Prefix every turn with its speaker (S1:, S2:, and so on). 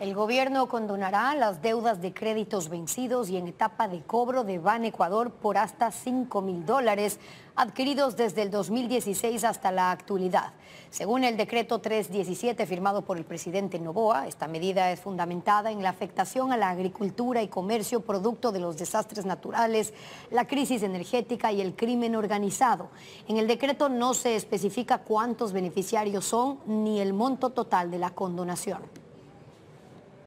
S1: El gobierno condonará las deudas de créditos vencidos y en etapa de cobro de Ban Ecuador por hasta 5 mil dólares adquiridos desde el 2016 hasta la actualidad. Según el decreto 317 firmado por el presidente Novoa, esta medida es fundamentada en la afectación a la agricultura y comercio producto de los desastres naturales, la crisis energética y el crimen organizado. En el decreto no se especifica cuántos beneficiarios son ni el monto total de la condonación.